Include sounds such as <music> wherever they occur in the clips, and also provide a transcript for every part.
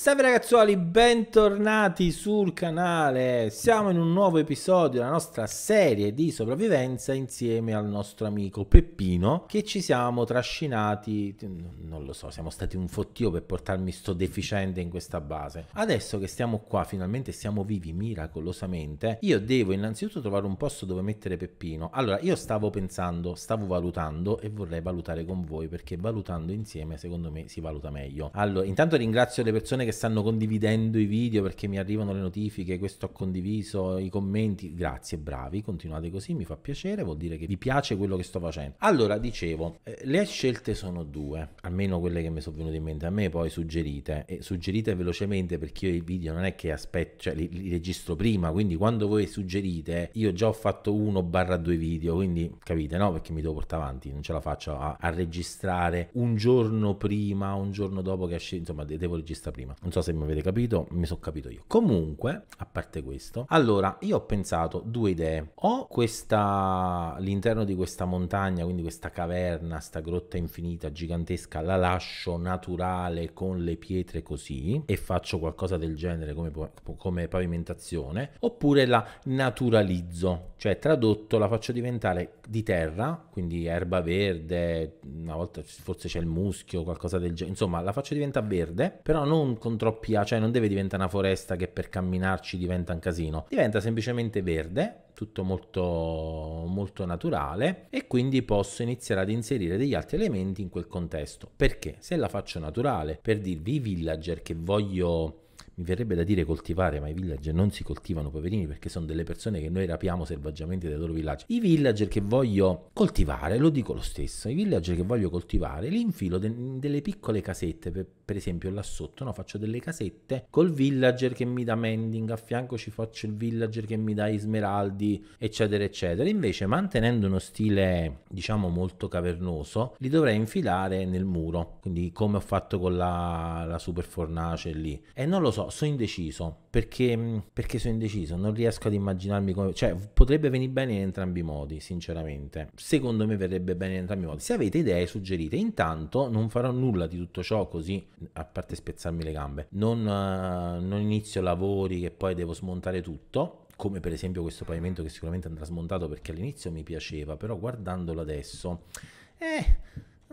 Salve ragazzuoli, bentornati sul canale. Siamo in un nuovo episodio della nostra serie di sopravvivenza insieme al nostro amico Peppino che ci siamo trascinati, non lo so, siamo stati un fottio per portarmi sto deficiente in questa base. Adesso che stiamo qua, finalmente siamo vivi miracolosamente, io devo innanzitutto trovare un posto dove mettere Peppino. Allora, io stavo pensando, stavo valutando e vorrei valutare con voi perché valutando insieme secondo me si valuta meglio. Allora, intanto ringrazio le persone che che stanno condividendo i video perché mi arrivano le notifiche, questo ho condiviso, i commenti, grazie, bravi, continuate così, mi fa piacere, vuol dire che vi piace quello che sto facendo. Allora, dicevo, eh, le scelte sono due, almeno quelle che mi sono venute in mente a me, poi suggerite, e suggerite velocemente perché io i video non è che aspetto, cioè li, li registro prima, quindi quando voi suggerite, io già ho fatto uno barra due video, quindi capite, no? Perché mi devo portare avanti, non ce la faccio a, a registrare un giorno prima, un giorno dopo che esce, insomma, devo registrare prima. Non so se mi avete capito, mi sono capito io. Comunque, a parte questo, allora io ho pensato due idee. Ho questa l'interno di questa montagna, quindi questa caverna, sta grotta infinita gigantesca, la lascio naturale con le pietre così e faccio qualcosa del genere come, come pavimentazione, oppure la naturalizzo, cioè tradotto la faccio diventare di terra, quindi erba verde, una volta forse c'è il muschio, qualcosa del genere, insomma la faccio diventare verde, però non con, troppi A, cioè non deve diventare una foresta che per camminarci diventa un casino, diventa semplicemente verde, tutto molto, molto naturale e quindi posso iniziare ad inserire degli altri elementi in quel contesto. Perché? Se la faccio naturale, per dirvi i villager che voglio mi verrebbe da dire coltivare, ma i villager non si coltivano, poverini, perché sono delle persone che noi rapiamo selvaggiamente dai loro villaggi. I villager che voglio coltivare, lo dico lo stesso, i villager che voglio coltivare li infilo de- delle piccole casette, per, per esempio là sotto, no? faccio delle casette col villager che mi dà mending, a fianco ci faccio il villager che mi dà smeraldi, eccetera, eccetera. Invece mantenendo uno stile, diciamo, molto cavernoso, li dovrei infilare nel muro, quindi come ho fatto con la, la super fornace lì. E non lo so, so, sono indeciso perché, mm, perché sono indeciso, non riesco ad immaginarmi come... Cioè, potrebbe venire bene in entrambi i modi, sinceramente. Secondo me verrebbe bene in entrambi i modi. Se avete idee, suggerite. Intanto non farò nulla di tutto ciò così, a parte spezzarmi le gambe. Non, uh, non inizio lavori che poi devo smontare tutto come per esempio questo pavimento che sicuramente andrà smontato perché all'inizio mi piaceva, però guardandolo adesso, eh,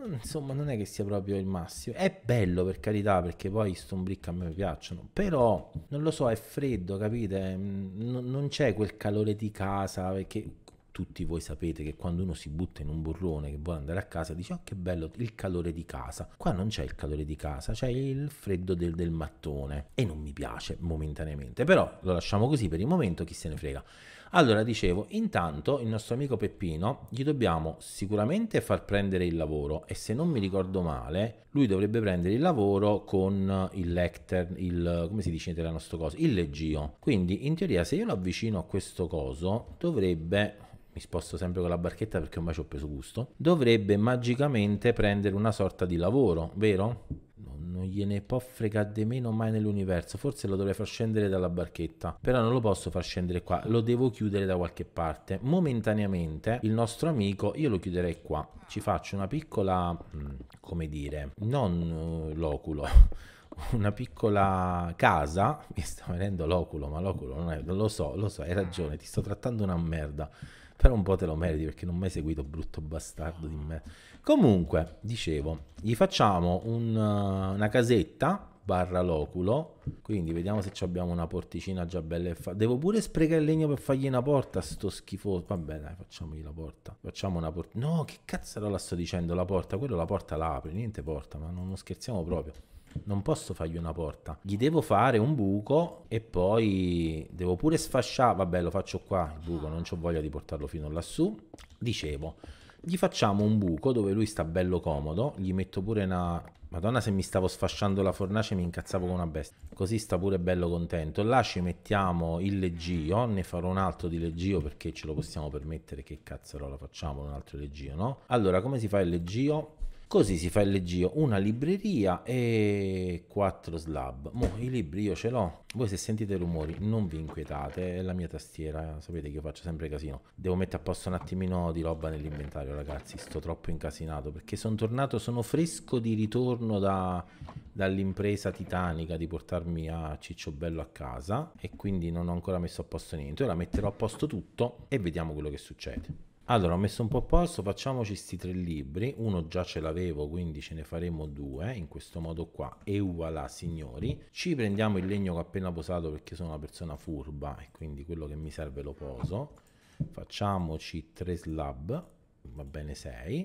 Mm, insomma non è che sia proprio il massimo è bello per carità perché poi Stone Brick a me piacciono però non lo so è freddo capite mm, N- non c'è quel calore di casa perché tutti voi sapete che quando uno si butta in un burrone che vuole andare a casa dice oh che bello il calore di casa qua non c'è il calore di casa c'è il freddo del, del mattone e non mi piace momentaneamente però lo lasciamo così per il momento chi se ne frega allora, dicevo, intanto il nostro amico Peppino gli dobbiamo sicuramente far prendere il lavoro e se non mi ricordo male, lui dovrebbe prendere il lavoro con il lectern, il, come si dice in nostra cosa, il leggio. Quindi in teoria se io lo avvicino a questo coso dovrebbe mi sposto sempre con la barchetta perché ormai ci ho preso gusto, dovrebbe magicamente prendere una sorta di lavoro, vero? Non gliene può fregare di meno mai nell'universo, forse lo dovrei far scendere dalla barchetta, però non lo posso far scendere qua, lo devo chiudere da qualche parte. Momentaneamente il nostro amico io lo chiuderei qua, ci faccio una piccola, mm, come dire, non eh, loculo <laughs> una piccola casa, mi sta venendo l'oculo, ma l'oculo non è, lo so, lo so, hai ragione, ti sto trattando una merda però un po' te lo meriti perché non mi hai seguito, brutto bastardo di me. Comunque, dicevo, gli facciamo un, eh, una casetta barra loculo, quindi vediamo se abbiamo una porticina già bella e fa... Devo pure sprecare il legno per fargli una porta, sto schifoso. Vabbè dai, facciamogli la porta. Facciamo una porta... No, che cazzo la sto dicendo la porta? Quello la porta l'apre, niente porta, ma non, non scherziamo proprio non posso fargli una porta, gli devo fare un buco e poi devo pure sfasciare, vabbè lo faccio qua il buco, non ho voglia di portarlo fino lassù, dicevo, gli facciamo un buco dove lui sta bello comodo, gli metto pure una... Madonna se mi stavo sfasciando la fornace mi incazzavo con una bestia, così sta pure bello contento, là ci mettiamo il leggio, ne farò un altro di leggio perché ce lo possiamo permettere, che cazzarola facciamo un altro leggio, no? Allora come si fa il leggio? Così si fa il leggio, una libreria e quattro slab. Mo, i libri io ce l'ho. Voi se sentite rumori non vi inquietate, è la mia tastiera, sapete che io faccio sempre casino. Devo mettere a posto un attimino di roba nell'inventario, ragazzi, sto troppo incasinato perché sono tornato, sono fresco di ritorno da, dall'impresa titanica di portarmi a Cicciobello a casa e quindi non ho ancora messo a posto niente. Ora metterò a posto tutto e vediamo quello che succede. Allora, ho messo un po' a posto, facciamoci questi tre libri, uno già ce l'avevo, quindi ce ne faremo due, in questo modo qua, e voilà signori. Ci prendiamo il legno che ho appena posato perché sono una persona furba e quindi quello che mi serve lo poso. Facciamoci tre slab, va bene sei,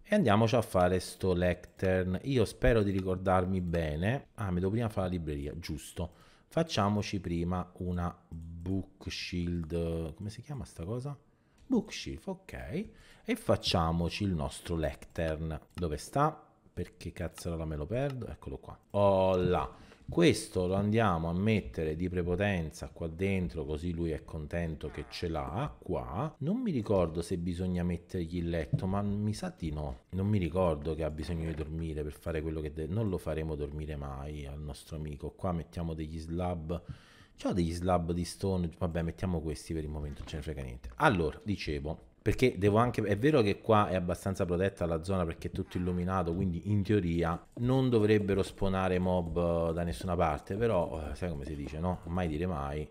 e andiamoci a fare sto lectern. Io spero di ricordarmi bene. Ah, mi devo prima fare la libreria, giusto. Facciamoci prima una book shield. Come si chiama sta cosa? Bookshelf, ok. E facciamoci il nostro lectern. Dove sta? Perché cazzo cazzarola me lo perdo? Eccolo qua. Oh là. Questo lo andiamo a mettere di prepotenza qua dentro così lui è contento che ce l'ha qua. Non mi ricordo se bisogna mettergli il letto, ma mi sa di no. Non mi ricordo che ha bisogno di dormire per fare quello che deve. Non lo faremo dormire mai al nostro amico. Qua mettiamo degli slab ho degli slab di stone, vabbè mettiamo questi per il momento, non ce ne frega niente. Allora, dicevo, perché devo anche è vero che qua è abbastanza protetta la zona perché è tutto illuminato quindi in teoria non dovrebbero spawnare mob eh, da nessuna parte però eh, sai come si dice no mai dire mai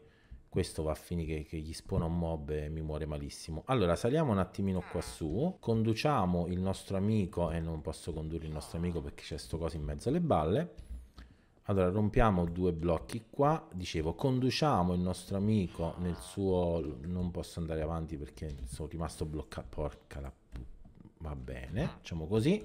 questo va a finire che, che gli spona un mob e mi muore malissimo allora saliamo un attimino quassù, conduciamo il nostro amico e non posso condurre il nostro amico perché c'è sto coso in mezzo alle balle allora, rompiamo due blocchi qua, dicevo, conduciamo il nostro amico nel suo... Non posso andare avanti perché sono rimasto bloccato, porca la... Va bene, facciamo così.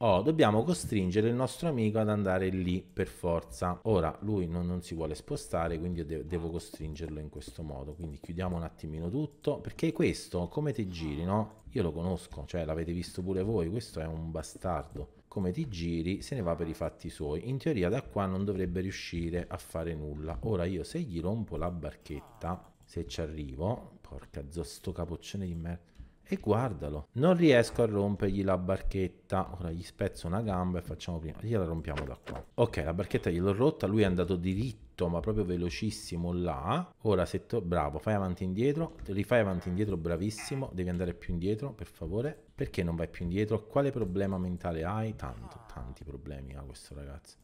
Oh, dobbiamo costringere il nostro amico ad andare lì per forza. Ora, lui non, non si vuole spostare, quindi io de devo costringerlo in questo modo. Quindi chiudiamo un attimino tutto, perché questo, come te giri, no? Io lo conosco, cioè l'avete visto pure voi, questo è un bastardo come ti giri, se ne va per i fatti suoi. In teoria da qua non dovrebbe riuscire a fare nulla. Ora io se gli rompo la barchetta, se ci arrivo, porca zo, sto capoccione di merda. E guardalo, non riesco a rompergli la barchetta. Ora gli spezzo una gamba e facciamo prima. Gliela rompiamo da qua. Ok, la barchetta gliel'ho rotta, lui è andato diritto ma proprio velocissimo là. Ora se tu bravo, fai avanti e indietro, rifai avanti e indietro, bravissimo. Devi andare più indietro, per favore. Perché non vai più indietro? Quale problema mentale hai? Tanto, tanti problemi ha questo ragazzo.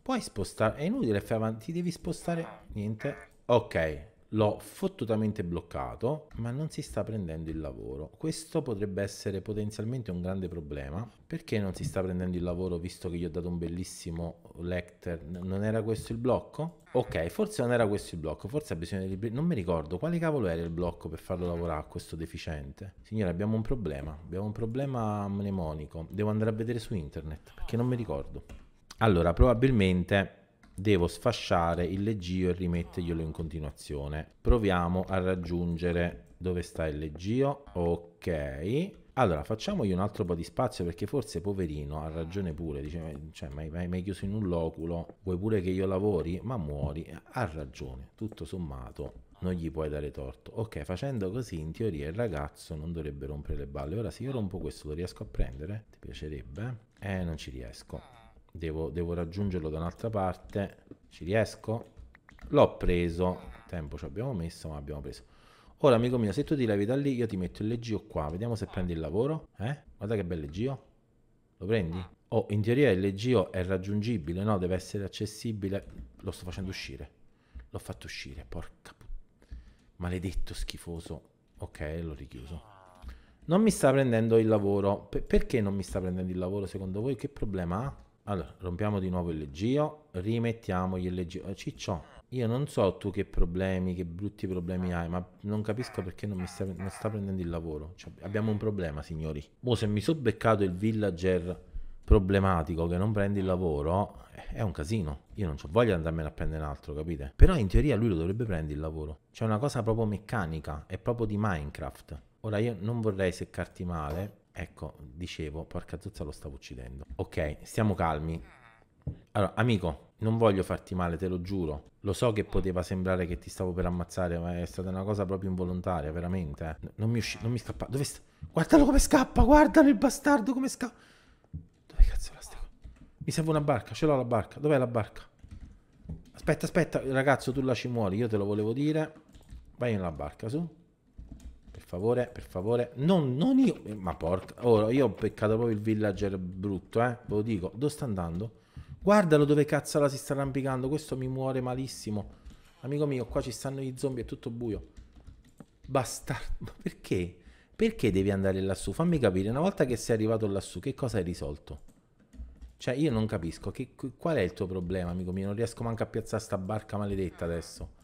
Puoi spostare, è inutile fare avanti, ti devi spostare, niente. Ok, l'ho fottutamente bloccato, ma non si sta prendendo il lavoro. Questo potrebbe essere potenzialmente un grande problema. Perché non si sta prendendo il lavoro visto che gli ho dato un bellissimo Lecter, non era questo il blocco? Ah. Ok, forse non era questo il blocco, forse ha bisogno di... non mi ricordo, quale cavolo era il blocco per farlo mm. lavorare a questo deficiente? Signora, abbiamo un problema, abbiamo un problema mnemonico, devo andare a vedere su internet, perché non mi ricordo. Allora, probabilmente devo sfasciare il leggio e rimetterglielo in continuazione. Proviamo a raggiungere dove sta il leggio, ok allora, facciamogli un altro po' di spazio perché forse poverino ha ragione pure, dice, eh, cioè, ma hai mai chiuso in un loculo, vuoi pure che io lavori? Ma muori, ha ragione, tutto sommato non gli puoi dare torto. Ok, facendo così in teoria il ragazzo non dovrebbe rompere le balle. Ora se io rompo questo lo riesco a prendere? Ti piacerebbe? Eh, non ci riesco. Devo, devo raggiungerlo da un'altra parte. Ci riesco? L'ho preso. Tempo ci abbiamo messo, ma abbiamo preso. Ora, amico mio, se tu ti levi da lì, io ti metto il leggio qua. Vediamo se prendi il lavoro. Eh? Guarda che bel leggio. Lo prendi? Oh, in teoria il leggio è raggiungibile, no? Deve essere accessibile. Lo sto facendo uscire. L'ho fatto uscire, porca puttana. Maledetto, schifoso. Ok, l'ho richiuso. Non mi sta prendendo il lavoro. P perché non mi sta prendendo il lavoro, secondo voi? Che problema ha? Allora, rompiamo di nuovo il leggio. Rimettiamo il leggio. Eh, ciccio, io non so tu che problemi, che brutti problemi hai, ma non capisco perché non mi sta, non sta prendendo il lavoro. Cioè, abbiamo un mm. problema, signori. Boh, se mi sono beccato il villager problematico che non prende il lavoro, è un casino. Io non ho voglia di andarmene a prendere un altro, capite? Però in teoria lui lo dovrebbe prendere il lavoro. C'è una cosa proprio meccanica, è proprio di Minecraft. Ora io non vorrei seccarti male, ecco, dicevo, porca zozza lo stavo uccidendo. Ok, stiamo calmi. Allora, amico, non voglio farti male, te lo giuro. Lo so che poteva sembrare che ti stavo per ammazzare, ma è stata una cosa proprio involontaria, veramente. Eh. Non mi usci- non mi scappa. Dove sta? Guardalo come scappa, guardalo il bastardo come scappa. Dove cazzo la sta? Mi serve una barca, ce l'ho la barca. Dov'è la barca? Aspetta, aspetta, ragazzo, tu la ci muori, io te lo volevo dire. Vai nella barca, su. Per favore, per favore. Non, non io. Ma porca. Ora, io ho peccato proprio il villager brutto, eh. Ve lo dico. Dove sta andando? Guardalo dove cazzo la si sta arrampicando. Questo mi muore malissimo. Amico mio, qua ci stanno gli zombie, è tutto buio. Bastardo. perché? Perché devi andare lassù? Fammi capire, una volta che sei arrivato lassù, che cosa hai risolto? Cioè, io non capisco. Che, qual è il tuo problema, amico mio? Non riesco manco a piazzare sta barca maledetta adesso.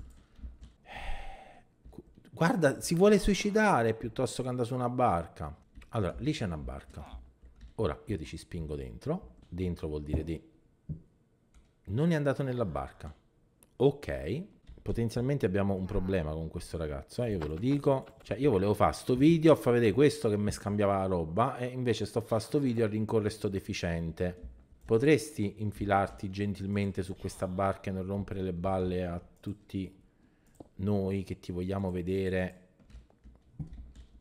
Guarda, si vuole suicidare piuttosto che andare su una barca. Allora, lì c'è una barca. Ora, io ti ci spingo dentro. Dentro vuol dire di non è andato nella barca. Ok, potenzialmente abbiamo un problema con questo ragazzo, eh, io ve lo dico. Cioè, io volevo fare sto video a far vedere questo che mi scambiava la roba e invece sto a fare sto video a rincorrere sto deficiente. Potresti infilarti gentilmente su questa barca e non rompere le balle a tutti noi che ti vogliamo vedere?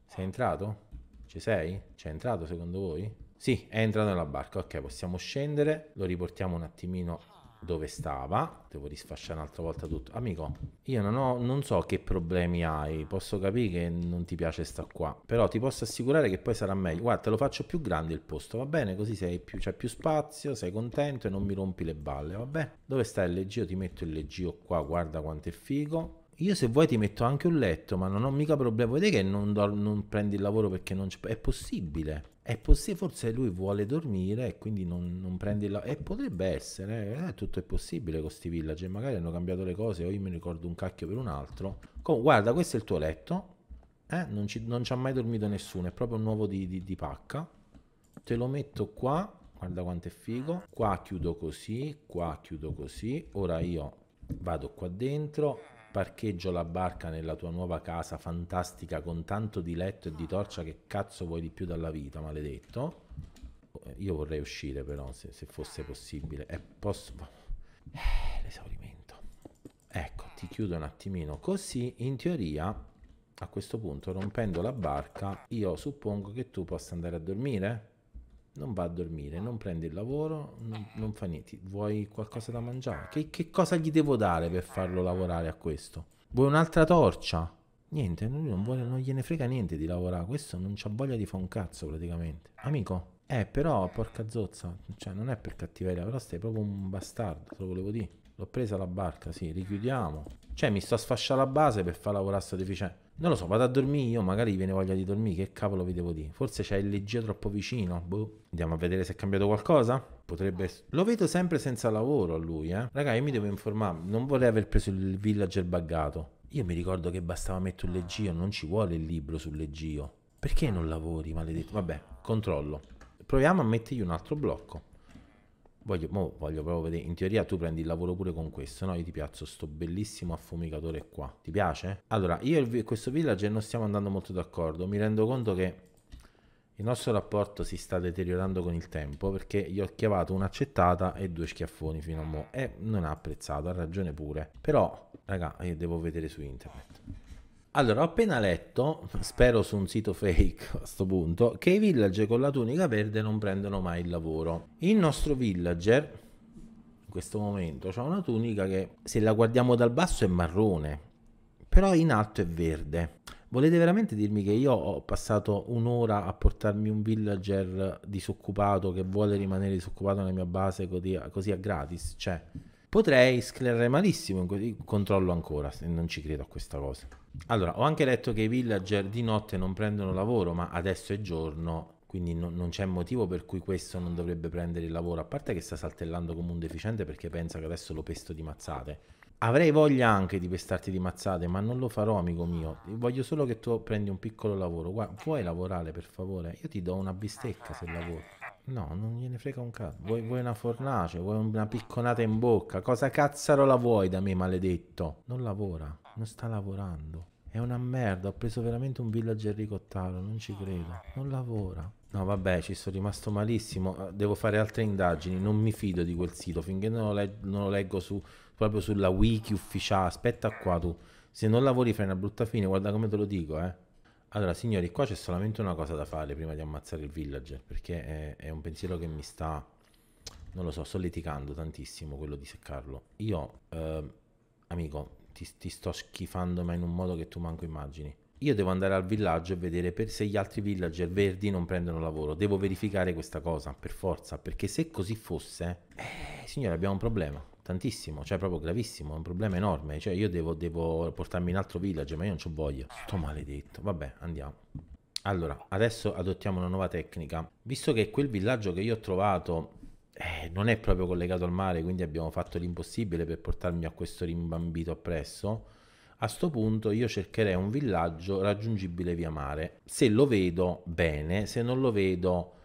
Sei entrato? Ci sei? C'è entrato secondo voi? Sì, è entrato nella barca. Ok, possiamo scendere. Lo riportiamo un attimino dove stava, devo risfasciare un'altra volta tutto. Amico, io non, ho, non so che problemi hai, posso capire che non ti piace sta qua, però ti posso assicurare che poi sarà meglio. Guarda, te lo faccio più grande il posto, va bene? Così sei più, c'è più spazio, sei contento e non mi rompi le balle, va bene? Dove sta il leggio? Ti metto il leggio qua, guarda quanto è figo. Io se vuoi ti metto anche un letto, ma non ho mica problema. Vedete che non, do, non prendi il lavoro perché non c'è... È possibile. È possibile, forse lui vuole dormire e quindi non, non prende la... E potrebbe essere, eh, tutto è possibile con questi villager. magari hanno cambiato le cose o io mi ricordo un cacchio per un altro. Com- guarda, questo è il tuo letto, eh? non, ci, non ha mai dormito nessuno, è proprio un nuovo di, di, di pacca. Te lo metto qua, guarda quanto è figo. Qua chiudo così, qua chiudo così. Ora io vado qua dentro, parcheggio la barca nella tua nuova casa fantastica con tanto di letto e di torcia che cazzo vuoi di più dalla vita, maledetto. Eh, io vorrei uscire però, se, se fosse possibile. E eh, posso... Boh. Eh, l'esaurimento. Ecco, ti chiudo un attimino. Così, in teoria, a questo punto, rompendo la barca, io suppongo che tu possa andare a dormire? non va a dormire, non prende il lavoro, non, non fa niente. Vuoi qualcosa da mangiare? Che, che, cosa gli devo dare per farlo lavorare a questo? Vuoi un'altra torcia? Niente, lui non, vuole, non gliene frega niente di lavorare. Questo non c'ha voglia di fare un cazzo praticamente. Amico, eh però, porca zozza, cioè non è per cattiveria, però stai proprio un bastardo, te lo volevo dire. L'ho presa la barca, sì, richiudiamo. Cioè, mi sto a sfasciare la base per far lavorare sto deficiente. Non lo so, vado a dormire io, magari viene voglia di dormire, che cavolo vi devo dire? Forse c'è il leggio troppo vicino, boh. Andiamo a vedere se è cambiato qualcosa? Potrebbe... Lo vedo sempre senza lavoro a lui, eh. Raga, io mi devo informare, non vorrei aver preso il villager buggato. Io mi ricordo che bastava mettere un leggio, non ci vuole il libro sul leggio. Perché non lavori, maledetto? Vabbè, controllo. Proviamo a mettergli un altro blocco. Voglio, mo, voglio, proprio vedere, in teoria tu prendi il lavoro pure con questo, no? Io ti piazzo sto bellissimo affumicatore qua, ti piace? Allora, io e questo villager non stiamo andando molto d'accordo, mi rendo conto che il nostro rapporto si sta deteriorando con il tempo perché gli ho chiavato un'accettata e due schiaffoni fino a mo' e non ha apprezzato, ha ragione pure. Però, raga, io devo vedere su internet. Allora, ho appena letto, spero su un sito fake a questo punto, che i villager con la tunica verde non prendono mai il lavoro. Il nostro villager, in questo momento, ha una tunica che se la guardiamo dal basso è marrone, però in alto è verde. Volete veramente dirmi che io ho passato un'ora a portarmi un villager disoccupato che vuole rimanere disoccupato nella mia base così, così a gratis? Cioè, potrei sclerare malissimo, controllo ancora se non ci credo a questa cosa. Allora, ho anche letto che i villager di notte non prendono lavoro, ma adesso è giorno, quindi no, non c'è motivo per cui questo non dovrebbe prendere il lavoro, a parte che sta saltellando come un deficiente perché pensa che adesso lo pesto di mazzate. Avrei voglia anche di pestarti di mazzate, ma non lo farò, amico mio. Voglio solo che tu prendi un piccolo lavoro. Guarda, vuoi lavorare, per favore? Io ti do una bistecca se lavoro. No, non gliene frega un cazzo. Vuoi, mm. vuoi, una fornace, vuoi una picconata in bocca. Cosa cazzaro la vuoi da me, maledetto? Non lavora, non sta lavorando. È una merda, ho preso veramente un villager ricottaro, non ci credo. Non lavora. No, vabbè, ci sono rimasto malissimo. Devo fare altre indagini. Non mi fido di quel sito finché non lo, leg- non lo leggo su, proprio sulla wiki ufficiale. Aspetta qua tu. Se non lavori fai una brutta fine, guarda come te lo dico, eh. Allora, signori, qua c'è solamente una cosa da fare prima di ammazzare il villager, perché è, è un pensiero che mi sta, non lo so, solleticando tantissimo quello di seccarlo. Io, eh, amico, ti, ti, sto schifando, ma in un modo che tu manco immagini. Io devo andare al villaggio e vedere per se gli altri villager verdi non prendono lavoro. Devo verificare questa cosa, per forza, perché se così fosse, eh, signori, abbiamo un problema tantissimo, cioè proprio gravissimo, è un problema enorme, cioè io devo, devo portarmi in altro villaggio, ma io non ci voglio. sto maledetto, vabbè andiamo. Allora, adesso adottiamo una nuova tecnica, visto che quel villaggio che io ho trovato eh, non è proprio collegato al mare, quindi abbiamo fatto l'impossibile per portarmi a questo rimbambito appresso, a sto punto io cercherei un villaggio raggiungibile via mare, se lo vedo bene, se non lo vedo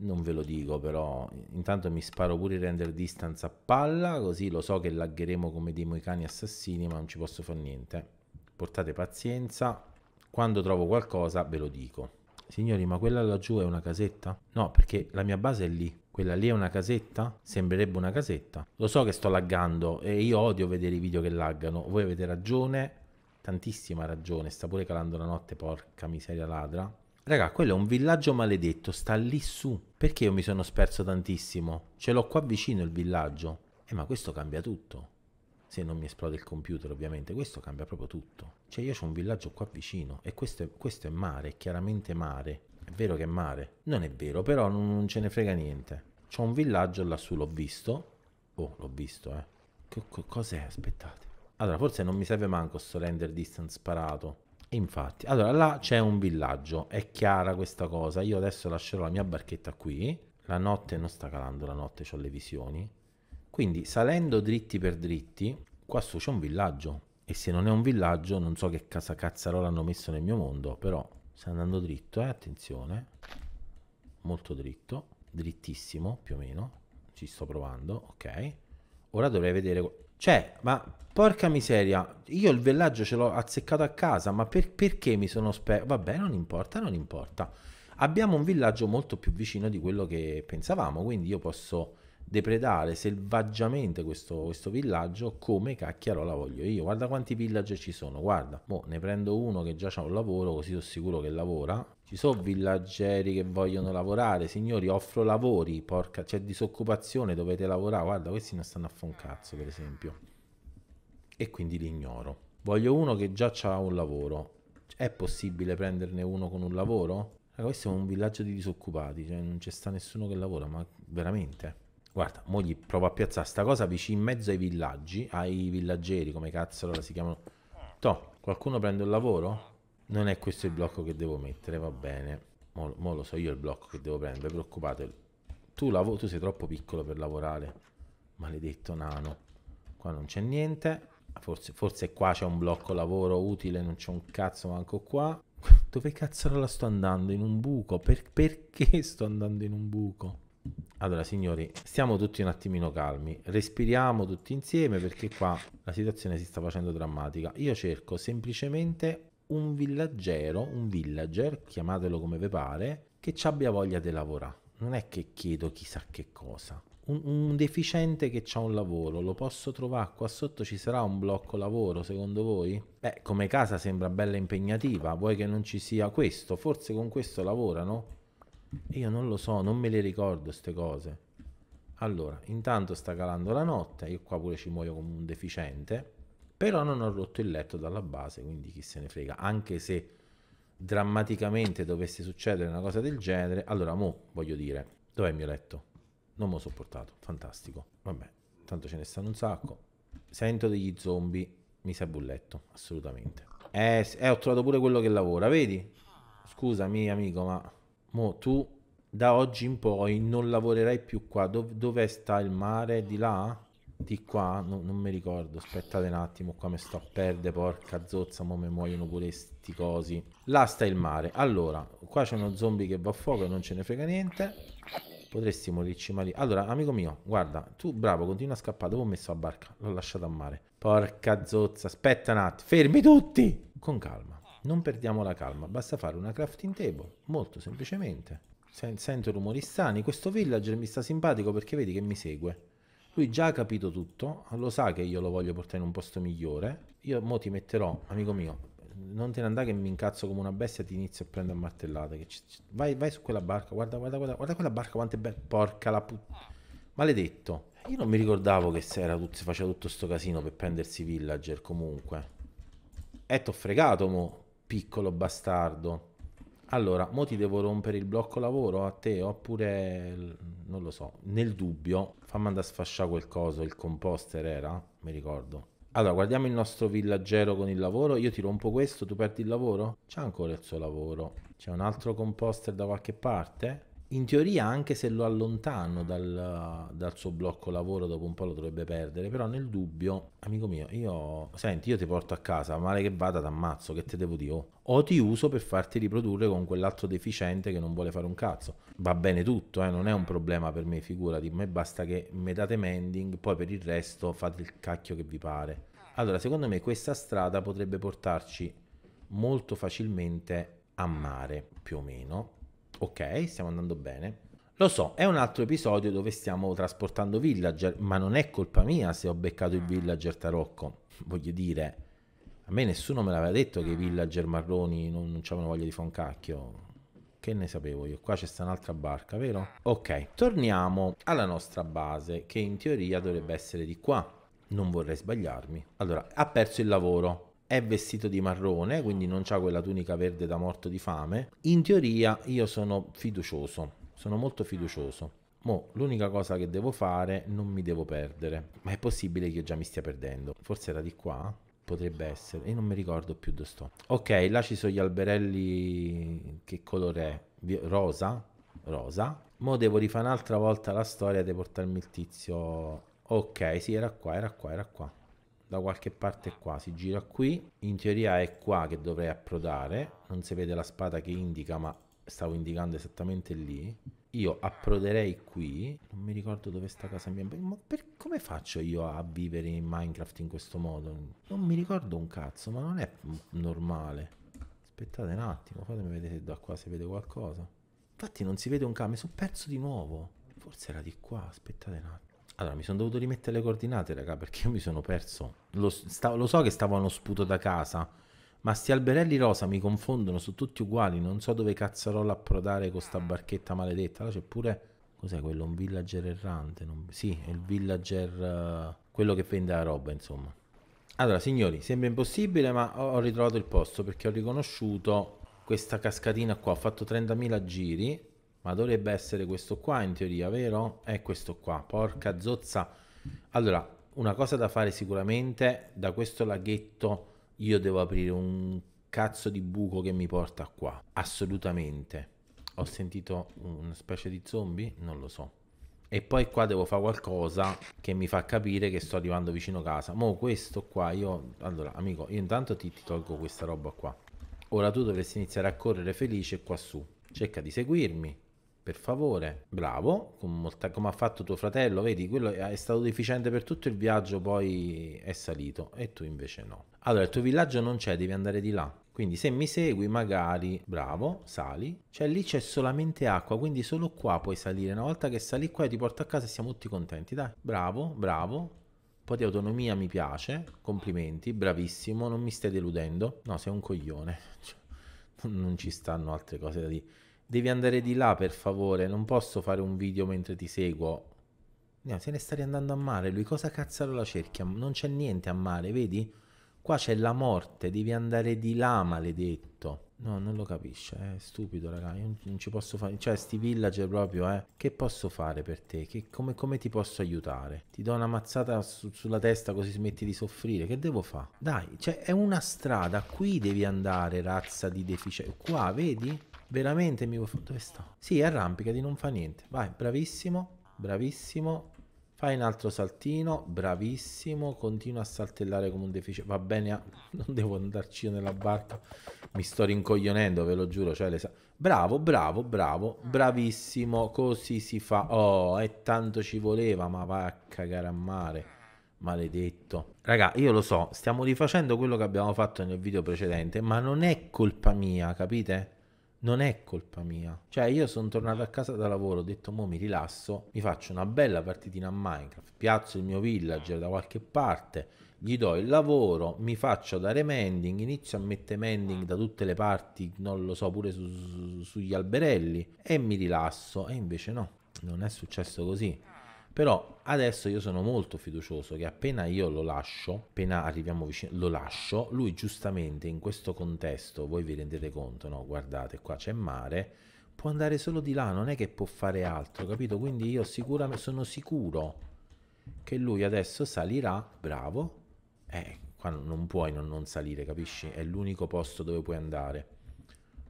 non ve lo dico però intanto mi sparo pure il render distance a palla così lo so che lagheremo come dei moicani assassini ma non ci posso fare niente portate pazienza quando trovo qualcosa ve lo dico signori ma quella laggiù è una casetta? no perché la mia base è lì quella lì è una casetta? Sembrerebbe una casetta. Lo so che sto laggando e io odio vedere i video che laggano. Voi avete ragione, tantissima ragione. Sta pure calando la notte, porca miseria ladra. Raga, quello è un villaggio maledetto, sta lì su. Perché io mi sono sperso tantissimo? Ce l'ho qua vicino il villaggio. Eh, ma questo cambia tutto. Se non mi esplode il computer, ovviamente. Questo cambia proprio tutto. Cioè, io ho un villaggio qua vicino. E questo è, questo è mare, è chiaramente mare. È vero che è mare? Non è vero, però non, non ce ne frega niente. C'ho un villaggio lassù, l'ho visto. Oh, l'ho visto, eh. Cos'è? Aspettate. Allora, forse non mi serve manco sto render distance sparato. Infatti, allora là c'è un villaggio, è chiara questa cosa. Io adesso lascerò la mia barchetta qui. La notte non sta calando, la notte ho le visioni. Quindi salendo dritti per dritti, qua su c'è un villaggio. E se non è un villaggio, non so che casa cazzarola hanno messo nel mio mondo, però sta andando dritto, eh, attenzione. Molto dritto, drittissimo più o meno. Ci sto provando, ok. Ora dovrei vedere cioè, ma porca miseria, io il villaggio ce l'ho azzeccato a casa, ma per, perché mi sono sperto? Vabbè, non importa, non importa. Abbiamo un villaggio molto più vicino di quello che pensavamo, quindi io posso depredare selvaggiamente questo, questo villaggio come cacchiarola voglio io. Guarda quanti village ci sono, guarda. Boh, ne prendo uno che già ha un lavoro, così sono sicuro che lavora. Ci sono villaggeri che vogliono lavorare, signori, offro lavori, porca, c'è disoccupazione, dovete lavorare. Guarda, questi non stanno a fare un cazzo, per esempio. E quindi li ignoro. Voglio uno che già ha un lavoro. È possibile prenderne uno con un lavoro? Allora, questo è un villaggio di disoccupati, cioè non c'è sta nessuno che lavora, ma veramente. Guarda, mo gli provo a piazzare sta cosa vicino in mezzo ai villaggi, ai villaggeri, come cazzo allora si chiamano. Toh, qualcuno prende un lavoro? non è questo il blocco che devo mettere, va bene. Mo, mo lo so io il blocco che devo prendere, preoccupatevi. Tu, tu sei troppo piccolo per lavorare, maledetto nano. Qua non c'è niente, forse, forse qua c'è un blocco lavoro utile, non c'è un cazzo manco qua. <laughs> Dove cazzo la sto andando? In un buco? Per, perché sto andando in un buco? Allora signori, stiamo tutti un attimino calmi, respiriamo tutti insieme perché qua la situazione si sta facendo drammatica. Io cerco semplicemente un villaggero, un villager, chiamatelo come vi pare, che ci abbia voglia di lavorare. Non è che chiedo chissà che cosa. Un, un deficiente che ha un lavoro, lo posso trovare? Qua sotto ci sarà un blocco lavoro secondo voi? Beh, come casa sembra bella impegnativa, vuoi che non ci sia questo? Forse con questo lavorano? Io non lo so, non me le ricordo queste cose. Allora, intanto sta calando la notte, io qua pure ci muoio come un deficiente però non ho rotto il letto dalla base, quindi chi se ne frega, anche se drammaticamente dovesse succedere una cosa del genere, allora mo voglio dire, dov'è il mio letto? Non me ho sopportato, fantastico, vabbè, tanto ce ne stanno un sacco, sento degli zombie, mi serve un letto, assolutamente. Eh, eh, ho trovato pure quello che lavora, vedi? Scusami amico, ma mo tu da oggi in poi non lavorerai più qua, Dov- dove sta il mare? Di là? di qua no, non mi ricordo aspettate un attimo qua mi sto a perdere porca zozza mo mi muoiono pure sti cosi là sta il mare allora qua c'è uno zombie che va a fuoco e non ce ne frega niente potresti morirci ma lì allora amico mio guarda tu bravo continua a scappare dopo ho messo la barca l'ho lasciata a mare porca zozza aspetta un attimo fermi tutti con calma non perdiamo la calma basta fare una crafting table molto semplicemente sento rumori strani questo villager mi sta simpatico perché vedi che mi segue lui già ha capito tutto, lo sa che io lo voglio portare in un posto migliore. Io mo ti metterò, amico mio, non te ne andare che mi incazzo come una bestia e ti inizio a prendere a martellate. C- vai, vai, su quella barca, guarda, guarda, guarda, guarda quella barca quanto è bella. Porca la puttana. Maledetto. Io non mi ricordavo che se tutto, si faceva tutto sto casino per prendersi villager comunque. E t'ho fregato mo, piccolo bastardo. Allora, mo ti devo rompere il blocco lavoro a te oppure, non lo so, nel dubbio, fammi andare a sfasciare quel coso, il composter era, mi ricordo. Allora, guardiamo il nostro villaggero con il lavoro, io ti rompo questo, tu perdi il lavoro? C'è ancora il suo lavoro. C'è un altro composter da qualche parte? in teoria anche se lo allontano dal, dal, suo blocco lavoro dopo un po' lo dovrebbe perdere però nel dubbio amico mio io senti io ti porto a casa male che vada ti ammazzo che te devo dire oh. o ti uso per farti riprodurre con quell'altro deficiente che non vuole fare un cazzo va bene tutto eh, non è un problema per me figurati ma me basta che mi date mending poi per il resto fate il cacchio che vi pare allora secondo me questa strada potrebbe portarci molto facilmente a mare più o meno Ok, stiamo andando bene. Lo so, è un altro episodio dove stiamo trasportando Villager, ma non è colpa mia se ho beccato il mm. Villager Tarocco. Voglio dire, a me nessuno me l'aveva detto che i mm. Villager marroni non, non avevano voglia di fare un cacchio. Che ne sapevo io? Qua c'è sta un'altra barca, vero? Ok, torniamo alla nostra base, che in teoria dovrebbe essere di qua. Non vorrei sbagliarmi. Allora, ha perso il lavoro è vestito di marrone, quindi non ha quella tunica verde da morto di fame. In teoria io sono fiducioso, sono molto fiducioso. Mo, l'unica cosa che devo fare, non mi devo perdere. Ma è possibile che io già mi stia perdendo. Forse era di qua? Potrebbe essere. E non mi ricordo più dove sto. Ok, là ci sono gli alberelli... Che colore è? Rosa? Rosa. Mo devo rifare un'altra volta la storia di portarmi il tizio... Ok, sì, era qua, era qua, era qua da qualche parte qua, si gira qui, in teoria è qua che dovrei approdare, non si vede la spada che indica ma stavo indicando esattamente lì, io approderei qui, non mi ricordo dove sta casa mia, ma per, come faccio io a vivere in Minecraft in questo modo? Non mi ricordo un cazzo, ma non è normale. Aspettate un attimo, fatemi vedere se da qua si vede qualcosa. Infatti non si vede un camion, mi sono perso di nuovo. Forse era di qua, aspettate un attimo. Allora, mi sono dovuto rimettere le coordinate, raga, perché io mi sono perso. Lo, sta, lo so che stavo allo sputo da casa, ma sti alberelli rosa mi confondono, sono tutti uguali. Non so dove cazzarò approdare con sta barchetta maledetta. Là c'è pure... Cos'è quello? Un villager errante? Non... Sì, è il villager... Uh, quello che vende la roba, insomma. Allora, signori, sembra impossibile, ma ho ritrovato il posto perché ho riconosciuto questa cascatina qua. Ho fatto 30.000 giri ma dovrebbe essere questo qua in teoria, vero? È questo qua, porca zozza. Allora, una cosa da fare sicuramente, da questo laghetto io devo aprire un cazzo di buco che mi porta qua. Assolutamente. Ho sentito una specie di zombie? Non lo so. E poi qua devo fare qualcosa che mi fa capire che sto arrivando vicino casa. Mo questo qua io... Allora, amico, io intanto ti, ti tolgo questa roba qua. Ora tu dovresti iniziare a correre felice qua su. Cerca di seguirmi. Per favore, bravo, come ha fatto tuo fratello, vedi, quello è stato deficiente per tutto il viaggio, poi è salito e tu invece no. Allora, il tuo villaggio non c'è, devi andare di là. Quindi se mi segui magari, bravo, sali, cioè lì c'è solamente acqua, quindi solo qua puoi salire. Una volta che sali qua ti porto a casa e siamo tutti contenti, dai. Bravo, bravo, Un po' di autonomia mi piace, complimenti, bravissimo, non mi stai deludendo. No, sei un coglione, <laughs> non ci stanno altre cose da dire devi andare di là per favore, non posso fare un video mentre ti seguo. No, se ne stai andando a mare, lui cosa cazzo la cerchia? Non c'è niente a mare, vedi? Qua c'è la morte, devi andare di là, maledetto. No, non lo capisce, è eh? stupido, raga, io non ci posso fare... Cioè, sti villager proprio, eh. Che posso fare per te? Che, come, come, ti posso aiutare? Ti do una mazzata su, sulla testa così smetti di soffrire, che devo fare? Dai, cioè, è una strada, qui devi andare, razza di deficiente. Qua, vedi? Veramente mi vuoi fare? Dove sto? Sì, arrampicati, non fa niente. Vai, bravissimo, bravissimo. Fai un altro saltino, bravissimo. Continua a saltellare come un deficiente. Va bene, a... Ah, <laughs> non devo andarci io nella barca. Mi sto rincoglionendo, ve lo giuro. Cioè, le... Bravo, bravo, bravo, mm. bravissimo. Così si fa. Oh, e tanto ci voleva, ma va a cagare a mare. Maledetto. Raga, io lo so, stiamo rifacendo quello che abbiamo fatto nel video precedente, ma non è colpa mia, capite? non è colpa mia. Cioè, io sono tornato a casa da lavoro, ho detto, mo mi rilasso, mi faccio una bella partitina a Minecraft, piazzo il mio villager da qualche parte, gli do il lavoro, mi faccio dare mending, inizio a mettere mending da tutte le parti, non lo so, pure su, su, sugli alberelli, e mi rilasso. E invece no, non è successo così. Però adesso io sono molto fiducioso che appena io lo lascio, appena arriviamo vicino, lo lascio, lui giustamente in questo contesto, voi vi rendete conto, no? Guardate, qua c'è mare, può andare solo di là, non è che può fare altro, capito? Quindi io sicuramente sono sicuro che lui adesso salirà, bravo, eh, qua non puoi non, non salire, capisci? È l'unico posto dove puoi andare.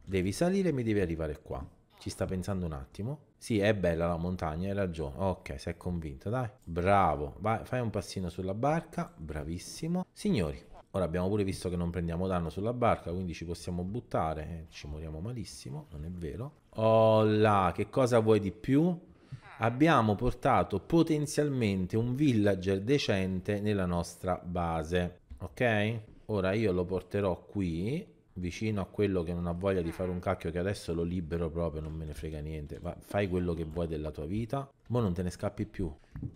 Devi salire e mi devi arrivare qua. Ci sta pensando un attimo. Sì, è bella la montagna, hai ragione. Ok, sei convinto, dai. Bravo. Vai, fai un passino sulla barca. Bravissimo. Signori, ora abbiamo pure visto che non prendiamo danno sulla barca, quindi ci possiamo buttare. Eh, ci moriamo malissimo, non è vero. Oh là, che cosa vuoi di più? Abbiamo portato potenzialmente un villager decente nella nostra base. Ok? Ora io lo porterò qui vicino a quello che non ha voglia di fare un mm. cacchio che adesso lo libero proprio, non me ne frega niente, va, fai quello che vuoi della tua vita, ma non te ne scappi più. Eh,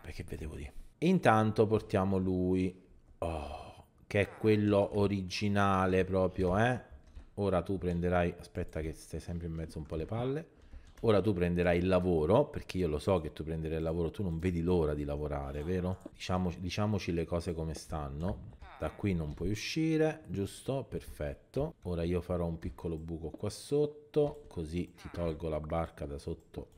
vabbè che vedevo di. Intanto portiamo lui, oh, che è ah. quello originale proprio, eh. Ora tu prenderai, aspetta che stai sempre in mezzo un po' le palle. Ora tu prenderai il lavoro, perché io lo so che tu prenderai il lavoro, tu non vedi l'ora di lavorare, vero? Diciamoci, diciamoci le cose come stanno da qui non puoi uscire, giusto? Perfetto. Ora io farò un piccolo buco qua sotto, così ti tolgo la barca da sotto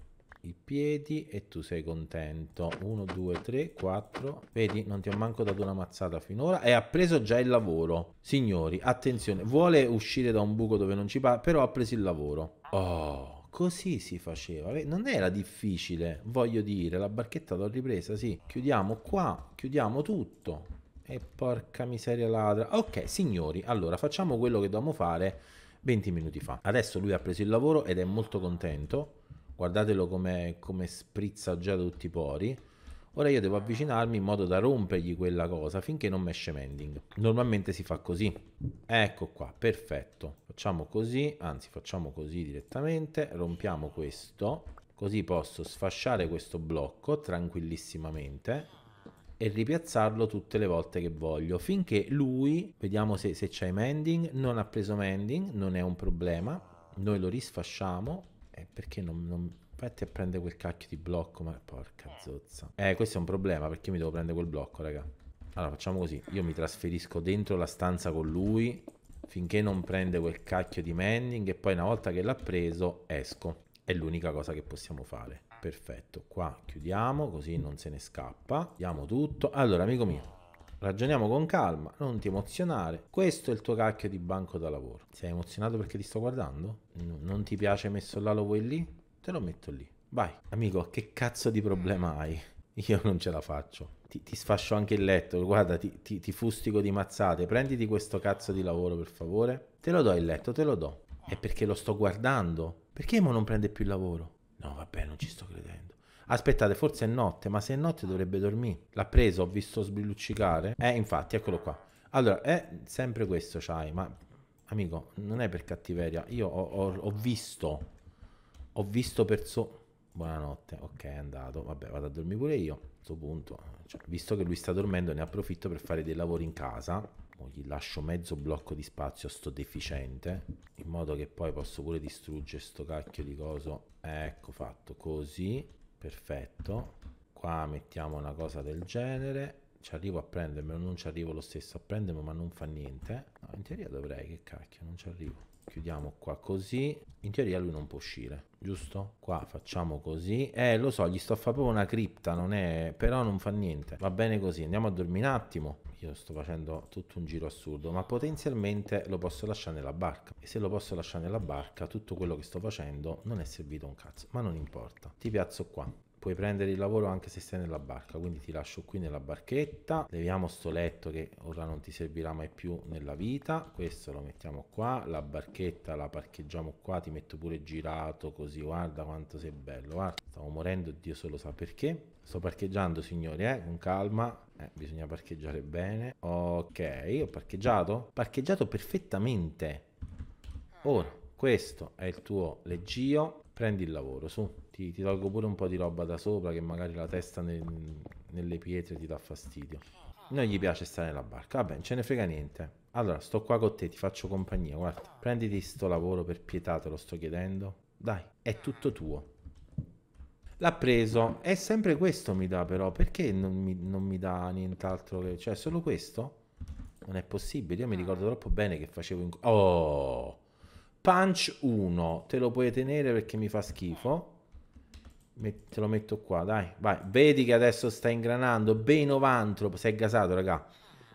i piedi e tu sei contento. 1, 2, 3, 4. Vedi, non ti ho manco dato una mazzata finora e ha preso già il lavoro. Signori, attenzione, vuole uscire da un buco dove non ci va però ha preso il lavoro. Oh, così si faceva non era difficile voglio dire la barchetta l'ho ripresa sì chiudiamo qua chiudiamo tutto e porca miseria ladra. Ok, signori, allora facciamo quello che dobbiamo fare 20 minuti fa. Adesso lui ha preso il lavoro ed è molto contento. Guardatelo come, come sprizza già tutti i pori. Ora io devo avvicinarmi in modo da rompergli quella cosa finché non mesce mending. Normalmente si fa così. Ecco qua, perfetto. Facciamo così, anzi facciamo così direttamente, rompiamo questo. Così posso sfasciare questo blocco tranquillissimamente e ripiazzarlo tutte le volte che voglio finché lui vediamo se, se c'è mending non ha preso mending non è un problema noi lo risfasciamo eh, perché non, non Infatti a prendere quel cacchio di blocco, ma porca zozza. Eh, questo è un problema perché mi devo prendere quel blocco, raga. Allora, facciamo così. Io mi trasferisco dentro la stanza con lui finché non prende quel cacchio di mending e poi una volta che l'ha preso esco. È l'unica cosa che possiamo fare perfetto qua chiudiamo così non se ne scappa diamo tutto allora amico mio Ragioniamo con calma, non ti emozionare. Questo è il tuo cacchio di banco da lavoro. Sei emozionato perché ti sto guardando? No, non ti piace messo là, lo vuoi lì? Te lo metto lì. Vai. Amico, che cazzo di problema hai? Io non ce la faccio. Ti, ti sfascio anche il letto, guarda, ti, ti, ti fustico di mazzate. Prenditi questo cazzo di lavoro, per favore. Te lo do il letto, te lo do. È perché lo sto guardando. Perché mo non prende più il lavoro? No, vabbè, non ci sto credendo. Aspettate, forse è notte, ma se è notte dovrebbe dormire. L'ha preso, ho visto sbiluccicare. Eh, infatti, eccolo qua. Allora, è sempre questo c'hai, ma amico, non è per cattiveria. Io ho, ho, ho visto, ho visto perso... Buonanotte, ok, è andato. Vabbè, vado a dormire pure io. A questo punto, cioè, visto che lui sta dormendo, ne approfitto per fare dei lavori in casa gli lascio mezzo blocco di spazio a sto deficiente, in modo che poi posso pure distruggere sto cacchio di coso. Ecco fatto, così, perfetto. Qua mettiamo una cosa del genere, ci arrivo a prendermelo, non ci arrivo lo stesso a prendermelo, ma non fa niente. No, in teoria dovrei, che cacchio, non ci arrivo chiudiamo qua così in teoria lui non può uscire giusto qua facciamo così eh lo so gli sto a fare proprio una cripta non è però non fa niente va bene così andiamo a dormire un attimo io sto facendo tutto un giro assurdo ma potenzialmente lo posso lasciare nella barca e se lo posso lasciare nella barca tutto quello che sto facendo non è servito un cazzo ma non importa ti piazzo qua puoi prendere il lavoro anche se stai nella barca, quindi ti lascio qui nella barchetta, leviamo sto letto che ora non ti servirà mai più nella vita, questo lo mettiamo qua, la barchetta la parcheggiamo qua, ti metto pure girato così, guarda quanto sei bello, guarda, stavo morendo, Dio solo sa perché. Sto parcheggiando signori, eh, con calma, eh, bisogna parcheggiare bene, ok, ho parcheggiato, parcheggiato perfettamente, ora questo è il tuo leggio prendi il lavoro, su, ti, ti, tolgo pure un po' di roba da sopra che magari la testa nel, nelle pietre ti dà fastidio. Non gli piace stare nella barca, vabbè, non ce ne frega niente. Allora, sto qua con te, ti faccio compagnia, guarda, prenditi sto lavoro per pietà, te lo sto chiedendo. Dai, è tutto tuo. L'ha preso, è sempre questo mi dà però, perché non mi, non mi dà nient'altro che... Cioè, solo questo? Non è possibile, io mi ricordo troppo bene che facevo... In... Oh! Punch 1, te lo puoi tenere perché mi fa schifo. Met- te lo metto qua, dai, vai. Vedi che adesso sta ingranando. Benovanthrop, sei gasato, raga.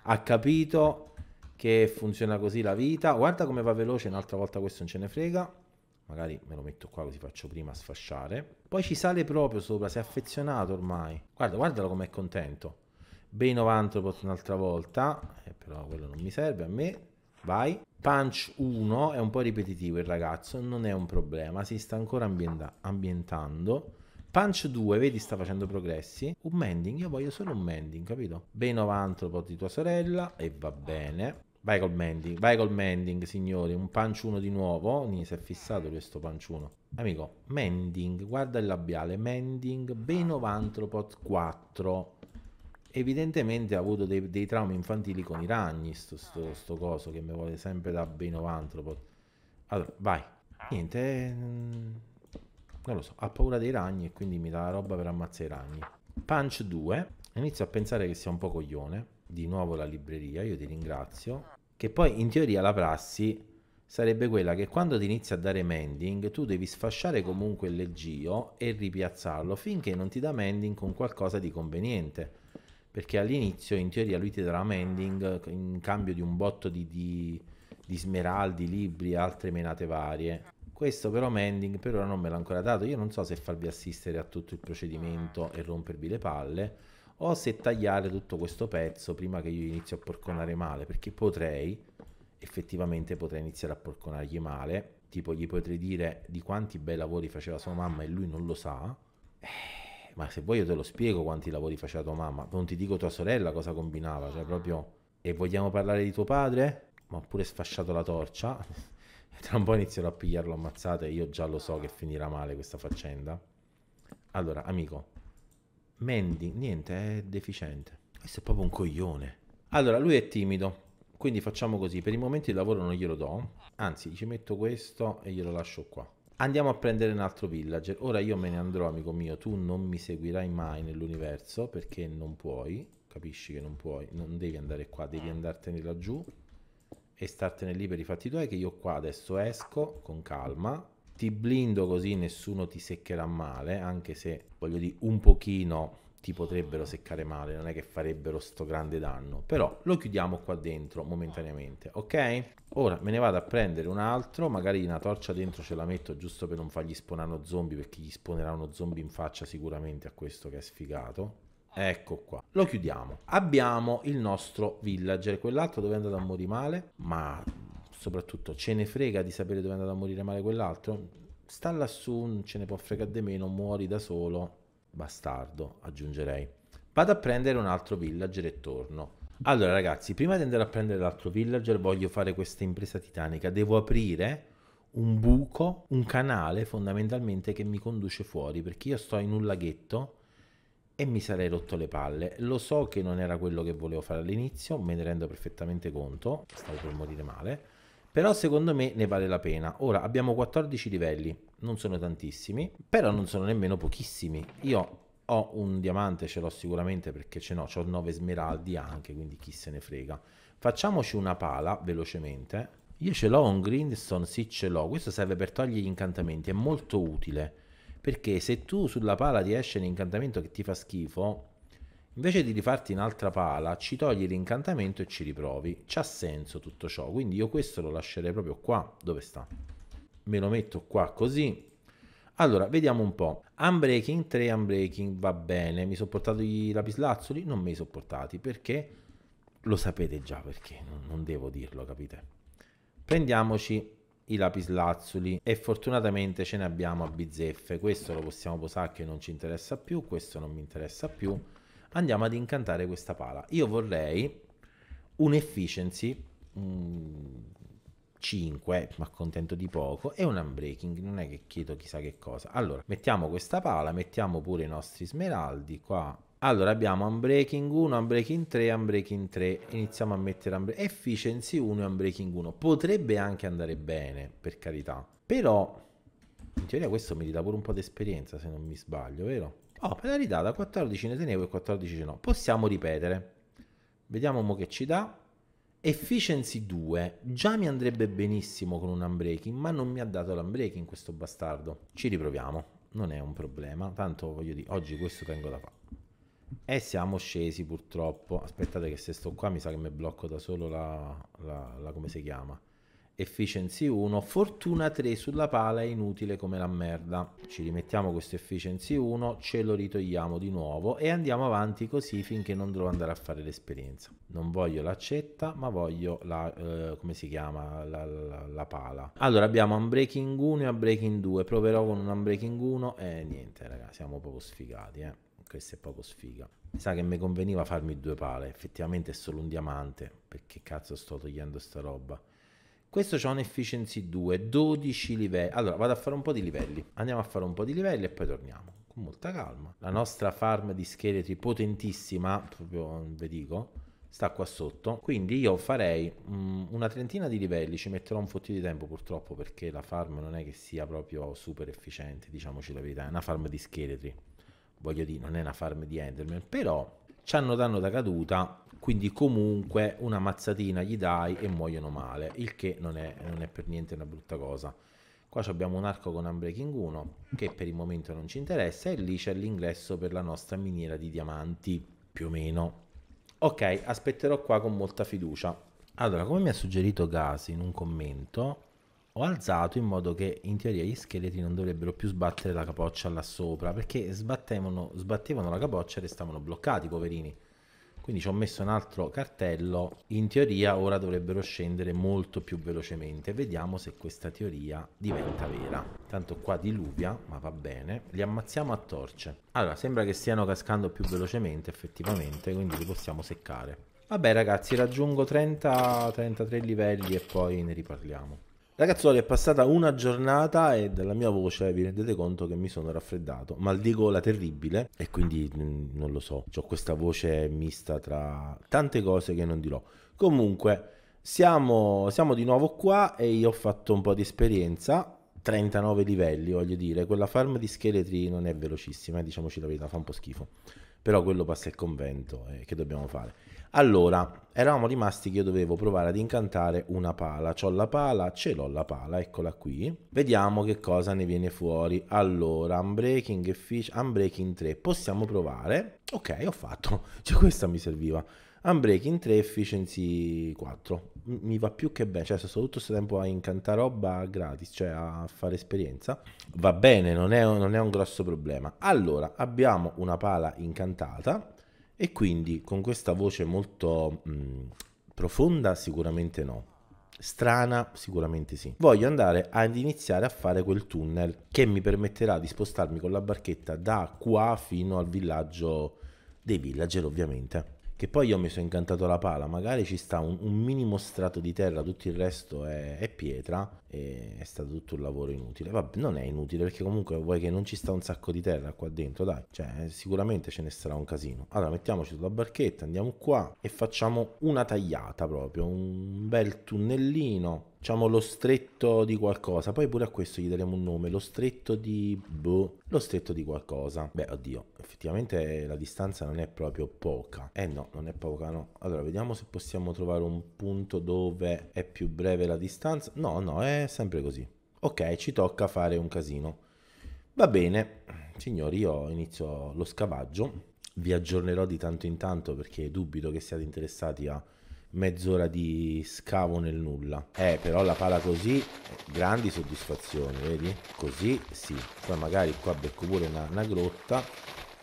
Ha capito che funziona così la vita. Guarda come va veloce, un'altra volta questo non ce ne frega. Magari me lo metto qua così faccio prima a sfasciare. Poi ci sale proprio sopra, si è affezionato ormai. Guarda, guardalo com'è contento. Benovanthrop un'altra volta. Eh, però quello non mi serve a me. Vai. Punch 1 è un po' ripetitivo il ragazzo, non è un problema, si sta ancora ambienta- ambientando. Punch 2, vedi, sta facendo progressi. Un mending, io voglio solo un mending, capito? Benovantropo di tua sorella e va bene. Vai col mending, vai col mending, signori. Un punch 1 di nuovo. Mi si è fissato questo punch 1. Amico, mending, guarda il labiale. Mending, Benovantropot 4 evidentemente ha avuto dei, dei, traumi infantili con i ragni, sto, sto, sto coso che mi vuole sempre da Beinovantropo. Allora, vai. Niente, mm, non lo so, ha paura dei ragni e quindi mi dà la roba per ammazzare i ragni. Punch 2, inizio a pensare che sia un po' coglione. Di nuovo la libreria, io ti ringrazio. Che poi in teoria la prassi sarebbe quella che quando ti inizia a dare mending tu devi sfasciare comunque il leggio e ripiazzarlo finché non ti dà mending con qualcosa di conveniente perché all'inizio in teoria lui ti darà Mending in cambio di un botto di, di, di smeraldi, libri e altre menate varie. Questo però Mending per ora non me l'ha ancora dato, io non so se farvi assistere a tutto il procedimento e rompervi le palle o se tagliare tutto questo pezzo prima che io inizio a porconare male, perché potrei, effettivamente potrei iniziare a porconargli male, tipo gli potrei dire di quanti bei lavori faceva sua mamma e lui non lo sa. Eh ma se vuoi io te lo spiego quanti lavori faceva tua mamma, non ti dico tua sorella cosa combinava, cioè ah. proprio... E vogliamo parlare di tuo padre? Ma ho pure sfasciato la torcia. e <laughs> tra un po' inizierò a pigliarlo ammazzato e io già lo so ah. che finirà male questa faccenda. Allora, amico, Mandy, niente, è deficiente. Questo è proprio un coglione. Allora, lui è timido, quindi facciamo così, per il momento il lavoro non glielo do, anzi ci metto questo e glielo lascio qua andiamo a prendere un altro villager. Ora io me ne andrò, amico mio, tu non mi seguirai mai nell'universo perché non puoi, capisci che non puoi, non devi andare qua, devi mm. andartene laggiù e startene lì per i fatti tuoi che io qua adesso esco con calma, ti blindo così nessuno ti seccherà male, anche se voglio dire un pochino ti potrebbero seccare male, non è che farebbero sto grande danno. Però lo chiudiamo qua dentro momentaneamente, ok? Ora me ne vado a prendere un altro, magari una torcia dentro ce la metto giusto per non fargli spawnare uno zombie, perché gli spawnerà uno zombie in faccia sicuramente a questo che è sfigato. Ecco qua, lo chiudiamo. Abbiamo il nostro villager, quell'altro dove è andato a morire male, ma soprattutto ce ne frega di sapere dove è andato a morire male quell'altro? Sta lassù, non ce ne può fregare di meno, muori da solo, bastardo, aggiungerei. Vado a prendere un altro villager e torno. Allora ragazzi, prima di andare a prendere l'altro villager voglio fare questa impresa titanica. Devo aprire un buco, un canale fondamentalmente che mi conduce fuori perché io sto in un laghetto e mi sarei rotto le palle. Lo so che non era quello che volevo fare all'inizio, me ne rendo perfettamente conto, stavo per morire male. Però secondo me ne vale la pena. Ora abbiamo 14 livelli, non sono tantissimi, però non sono nemmeno pochissimi. Io ho un diamante, ce l'ho sicuramente perché ce n'ho, ho 9 smeraldi anche, quindi chi se ne frega. Facciamoci una pala velocemente. Io ce l'ho un grindstone, sì ce l'ho. Questo serve per togliere gli incantamenti, è molto utile. Perché se tu sulla pala ti esce un incantamento che ti fa schifo, Invece di rifarti un'altra pala, ci togli l'incantamento e ci riprovi. C'ha senso tutto ciò, quindi io questo lo lascerei proprio qua, dove sta. Me lo metto qua così. Allora, vediamo un po'. Unbreaking, 3 unbreaking, va bene. Mi sono portato i lapislazzuli? Non me li sono portati, perché lo sapete già perché, non devo dirlo, capite? Prendiamoci i lapislazzuli e fortunatamente ce ne abbiamo a bizzeffe. Questo lo possiamo posare che non ci interessa più, questo non mi interessa più andiamo ad incantare questa pala. Io vorrei un'efficiency mh, mm, 5, ma contento di poco, e un unbreaking, non è che chiedo chissà che cosa. Allora, mettiamo questa pala, mettiamo pure i nostri smeraldi qua. Allora abbiamo unbreaking 1, unbreaking 3, unbreaking 3, iniziamo a mettere unbreaking, efficiency 1 e unbreaking 1. Potrebbe anche andare bene, per carità, però in teoria questo mi dà pure un po' di esperienza se non mi sbaglio, vero? Oh, penalità da 14 ne tenevo e 14 ce l'ho. Possiamo ripetere. Vediamo mo che ci dà. Efficiency 2. Già mi andrebbe benissimo con un unbreaking, ma non mi ha dato l'unbreaking questo bastardo. Ci riproviamo. Non è un problema. Tanto voglio dire, oggi questo tengo da fare. E siamo scesi purtroppo. Aspettate che se sto qua mi sa che mi blocco da solo la, la, la come si chiama? efficiency 1, fortuna 3 sulla pala è inutile come la merda. Ci rimettiamo questo efficiency 1, ce lo ritogliamo di nuovo e andiamo avanti così finché non devo andare a fare l'esperienza. Non voglio l'accetta, ma voglio la, eh, come si chiama, la, la, la, pala. Allora abbiamo unbreaking 1 e unbreaking 2, proverò con un unbreaking 1 e niente raga, siamo poco sfigati eh. Questo è poco sfiga. Mi sa che mi conveniva farmi due pale, effettivamente è solo un diamante, perché cazzo sto togliendo sta roba. Questo c'ha un efficiency 2, 12 livelli. Allora, vado a fare un po' di livelli. Andiamo a fare un po' di livelli e poi torniamo. Con molta calma. La nostra farm di scheletri potentissima, proprio ve dico, sta qua sotto. Quindi io farei mh, mm, una trentina di livelli. Ci metterò un fottio di tempo purtroppo perché la farm non è che sia proprio super efficiente, diciamoci la verità. È una farm di scheletri. Voglio dire, non è una farm di Enderman, però ci hanno danno da caduta, quindi comunque una mazzatina gli dai e muoiono male, il che non è, non è per niente una brutta cosa. Qua abbiamo un arco con Unbreaking 1 che per il momento non ci interessa e lì c'è l'ingresso per la nostra miniera di diamanti, più o meno. Ok, aspetterò qua con molta fiducia. Allora, come mi ha suggerito Gasi in un commento, ho alzato in modo che in teoria gli scheletri non dovrebbero più sbattere la capoccia là sopra perché sbattevano, sbattevano la capoccia e restavano bloccati, poverini. Quindi ci ho messo un altro cartello, in teoria ora dovrebbero scendere molto più velocemente, vediamo se questa teoria diventa vera. Tanto qua diluvia, ma va bene, li ammazziamo a torce. Allora, sembra che stiano cascando più velocemente effettivamente, quindi li possiamo seccare. Vabbè ragazzi, raggiungo 30-33 livelli e poi ne riparliamo. Ragazzuoli, è passata una giornata e dalla mia voce vi rendete conto che mi sono raffreddato. Maldico la terribile e quindi mm, non lo so. Ho questa voce mista tra tante cose che non dirò. Comunque, siamo, siamo di nuovo qua e io ho fatto un po' di esperienza. 39 livelli, voglio dire, quella farm di scheletri non è velocissima, eh, diciamoci la verità, fa un po' schifo. Però quello passa il convento, eh, che dobbiamo fare? Allora, eravamo rimasti che io dovevo provare ad incantare una pala. C'ho la pala, ce l'ho la pala, eccola qui. Vediamo che cosa ne viene fuori. Allora, Unbreaking e Unbreaking 3, possiamo provare. Ok, ho fatto. <laughs> Cioè questa mi serviva. Unbreaking 3, Efficiency 4. Mi va più che bene, cioè sto tutto questo tempo a incantare roba gratis, cioè a fare esperienza. Va bene, non è, non è un grosso problema. Allora, abbiamo una pala incantata e quindi con questa voce molto mh, profonda sicuramente no. Strana sicuramente sì. Voglio andare ad iniziare a fare quel tunnel che mi permetterà di spostarmi con la barchetta da qua fino al villaggio dei villager ovviamente che poi io mi sono incantato la pala, magari ci sta un, un minimo strato di terra, tutto il resto è, è pietra, e è stato tutto un lavoro inutile. Vabbè, non è inutile perché comunque vuoi che non ci sta un sacco di terra qua dentro, dai, cioè eh, sicuramente ce ne sarà un casino. Allora mettiamoci sulla barchetta, andiamo qua e facciamo una tagliata proprio, un bel tunnellino diciamo lo stretto di qualcosa. Poi pure a questo gli daremo un nome, lo stretto di boh, lo stretto di qualcosa. Beh, oddio, effettivamente la distanza non è proprio poca. Eh no, non è poca, no. Allora, vediamo se possiamo trovare un punto dove è più breve la distanza. No, no, è sempre così. Ok, ci tocca fare un casino. Va bene, signori, io inizio lo scavaggio. Vi aggiornerò di tanto in tanto perché dubito che siate interessati a mezz'ora di scavo nel nulla. Eh, però la pala così, eh, grandi soddisfazioni, vedi? Così sì. Poi magari qua becco pure una, una grotta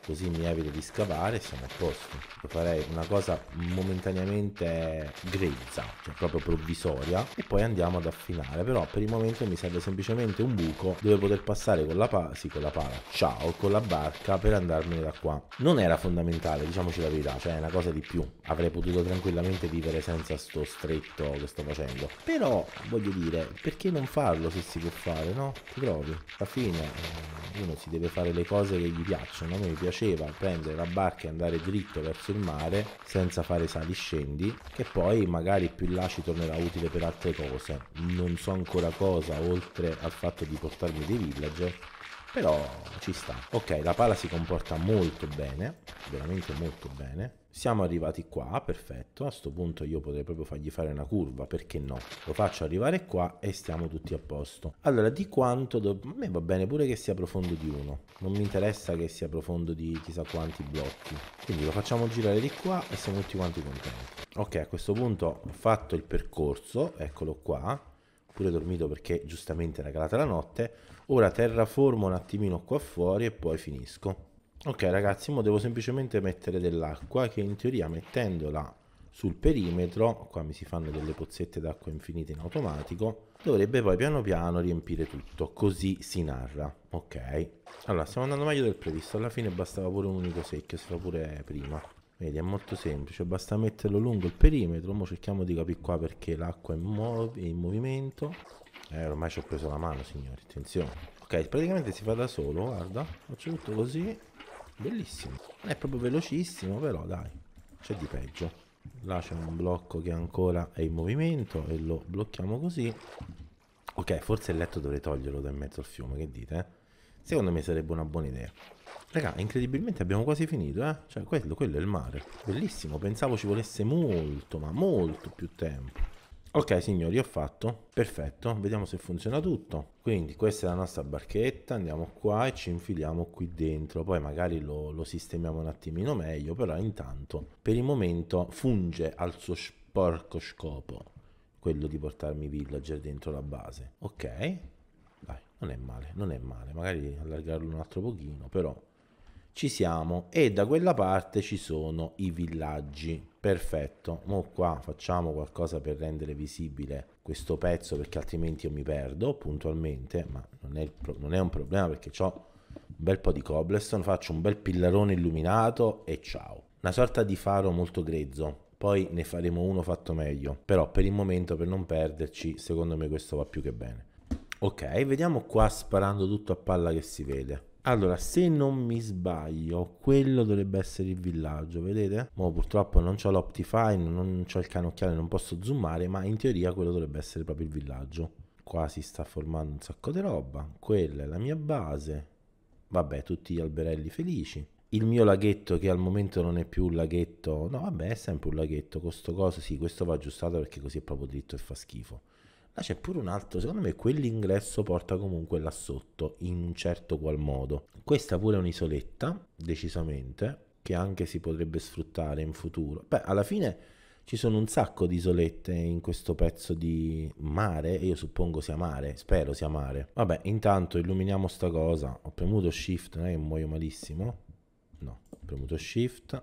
così mi evito di scavare e siamo a posto farei una cosa momentaneamente grezza cioè proprio provvisoria e poi andiamo ad affinare però per il momento mi serve semplicemente un buco dove poter passare con la pala sì con la pala ciao con la barca per andarmene da qua non era fondamentale diciamoci la verità cioè è una cosa di più avrei potuto tranquillamente vivere senza sto stretto che sto facendo però voglio dire perché non farlo se si può fare no? ti provi. alla fine eh, uno si deve fare le cose che gli piacciono a me mi piace faceva prendere la barca e andare dritto verso il mare senza fare sali scendi che poi magari più in là ci tornerà utile per altre cose non so ancora cosa oltre al fatto di portarmi dei villager però ci sta ok la pala si comporta molto bene veramente molto bene siamo arrivati qua, perfetto, a questo punto io potrei proprio fargli fare una curva, perché no? Lo faccio arrivare qua e stiamo tutti a posto. Allora, di quanto... Do... A me va bene pure che sia profondo di uno, non mi interessa che sia profondo di chissà quanti blocchi. Quindi lo facciamo girare di qua e siamo tutti quanti contenti. Ok, a questo punto ho fatto il percorso, eccolo qua, pure dormito perché giustamente era calata la notte. Ora terraformo un attimino qua fuori e poi finisco. Ok ragazzi, ora devo semplicemente mettere dell'acqua che in teoria mettendola sul perimetro, qua mi si fanno delle pozzette d'acqua infinite in automatico, dovrebbe poi piano piano riempire tutto, così si narra, ok? Allora, stiamo andando meglio del previsto, alla fine bastava pure un unico secchio, si pure prima. Vedi, è molto semplice, basta metterlo lungo il perimetro, ora cerchiamo di capire qua perché l'acqua è, è in movimento. Eh, ormai ci ho preso la mano, signori, attenzione. Ok, praticamente si fa da solo, guarda, faccio tutto così, Bellissimo. è proprio velocissimo, però dai. C'è di peggio. Là c'è un blocco che ancora è in movimento e lo blocchiamo così. Ok, forse il letto dovrei toglierlo da in mezzo al fiume, che dite? Eh? Secondo me sarebbe una buona idea. Raga, incredibilmente abbiamo quasi finito, eh? Cioè, quello, quello è il mare. Bellissimo, pensavo ci volesse molto, ma molto più tempo. Ok signori ho fatto, perfetto, vediamo se funziona tutto. Quindi questa è la nostra barchetta, andiamo qua e ci infiliamo qui dentro, poi magari lo, lo sistemiamo un attimino meglio, però intanto per il momento funge al suo sporco scopo quello di portarmi villager dentro la base. Ok, dai, non è male, non è male, magari allargarlo un altro pochino, però ci siamo e da quella parte ci sono i villaggi perfetto mo qua facciamo qualcosa per rendere visibile questo pezzo perché altrimenti io mi perdo puntualmente ma non è, non è un problema perché ho un bel po' di cobblestone faccio un bel pillarone illuminato e ciao una sorta di faro molto grezzo poi ne faremo uno fatto meglio però per il momento per non perderci secondo me questo va più che bene ok vediamo qua sparando tutto a palla che si vede allora, se non mi sbaglio, quello dovrebbe essere il villaggio, vedete? Mo purtroppo non ho l'Optifine, non ho il canocchiale, non posso zoomare, ma in teoria quello dovrebbe essere proprio il villaggio. Qua si sta formando un sacco di roba, quella è la mia base. Vabbè, tutti gli alberelli felici. Il mio laghetto che al momento non è più un laghetto, no vabbè è sempre un laghetto, questo coso sì, questo va aggiustato perché così è proprio dritto e fa schifo Ah, c'è pure un altro, secondo me quell'ingresso porta comunque là sotto, in un certo qual modo. Questa pure è un'isoletta, decisamente, che anche si potrebbe sfruttare in futuro. Beh, alla fine ci sono un sacco di isolette in questo pezzo di mare e io suppongo sia mare, spero sia mare. Vabbè, intanto illuminiamo sta cosa. Ho premuto shift, non è che muoio malissimo. No, ho premuto shift.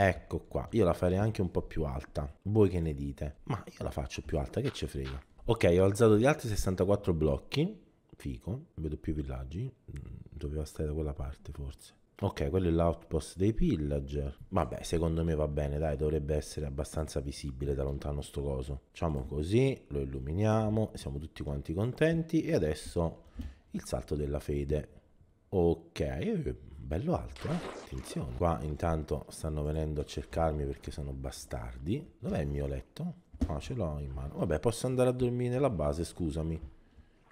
Ecco qua, io la farei anche un po' più alta. Voi che ne dite? Ma io la faccio più alta, che ci frega. Ok, ho alzato di altri 64 blocchi. Fico, vedo più villaggi. Mm, doveva stare da quella parte forse. Ok, quello è l'outpost dei pillager. Vabbè, secondo me va bene, dai, dovrebbe essere abbastanza visibile da lontano sto coso. Facciamo così, lo illuminiamo, siamo tutti quanti contenti. E adesso il salto della fede. Ok, bello alto, eh? Attenzione. Qua intanto stanno venendo a cercarmi perché sono bastardi. Dov'è il mio letto? Ah, ce l'ho in mano. Vabbè, posso andare a dormire nella base, scusami.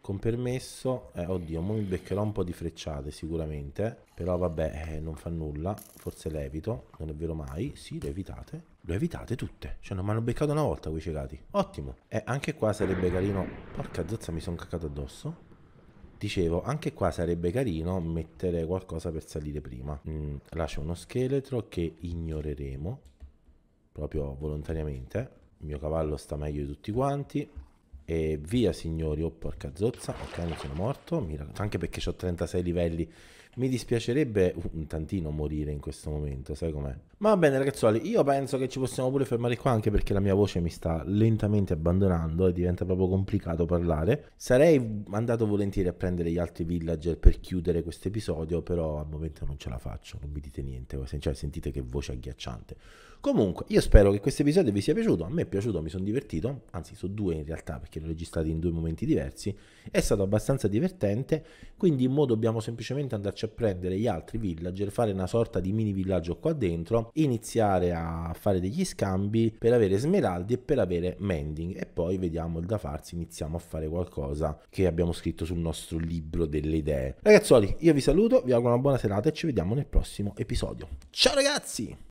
Con permesso, eh, oddio, mi beccherò un po' di frecciate sicuramente. Però vabbè, eh, non fa nulla. Forse levito, non è vero mai. Sì, levitate. Lo evitate tutte. Cioè, non mi hanno beccato una volta quei cecati. Ottimo. E eh, anche qua sarebbe carino. Porca zozza, mi sono caccato addosso. Dicevo, anche qua sarebbe carino mettere qualcosa per salire prima. Mm, là c'è uno scheletro che ignoreremo, proprio volontariamente. Il mio cavallo sta meglio di tutti quanti. E via signori, oh porca zozza, ok non sono morto, Mira, anche perché ho 36 livelli mi dispiacerebbe un tantino morire in questo momento, sai com'è? Ma va bene ragazzuoli, io penso che ci possiamo pure fermare qua anche perché la mia voce mi sta lentamente abbandonando e diventa proprio complicato parlare. Sarei andato volentieri a prendere gli altri villager per chiudere questo episodio, però al momento non ce la faccio, non mi dite niente, cioè sentite che voce agghiacciante. Comunque, io spero che questo episodio vi sia piaciuto, a me è piaciuto, mi sono divertito, anzi sono due in realtà perché l'ho registrato in due momenti diversi, è stato abbastanza divertente, quindi in mo dobbiamo semplicemente andarci a prendere gli altri villager, fare una sorta di mini villaggio qua dentro, iniziare a fare degli scambi per avere smeraldi e per avere mending e poi vediamo il da farsi, iniziamo a fare qualcosa che abbiamo scritto sul nostro libro delle idee. Ragazzuoli, io vi saluto, vi auguro una buona serata e ci vediamo nel prossimo episodio. Ciao ragazzi!